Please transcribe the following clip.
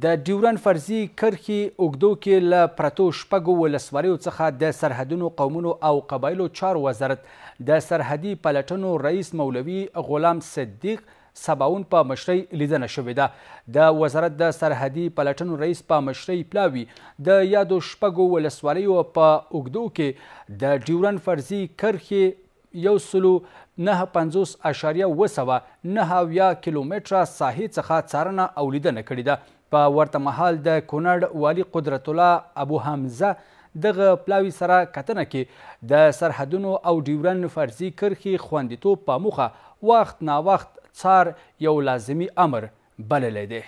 د ډیورن فرضي کرخي اوګدو کې ل پرتو شپږو ولسوالیو څخه د سرحدونو قومونو او قبایلو چار وزارت د سرحدي پلټنو رئیس مولوي غلام صدیق سباون په مشرۍ لیدنه شوې ده د وزارت د سرحدي پلټنو رئیس په مشرۍ پلاوي د یادو شپږو ولسوالیو په اوګدو کې د ډیورن فرضي کرخي یو سلو نه پنځوس اشاریه اوه سوه نه اویا کیلومتره ساحې څخه څارنه او لیدنه کړې ده په ورته مهال د کونړ والی قدرت الله ابو حمزه دغه پلاوی سره کتنه کې د سرحدونو او ډیورن فرضي کرښې خوندیتوب په موخه وخت نا وخت څار یو لازمی امر بللی دی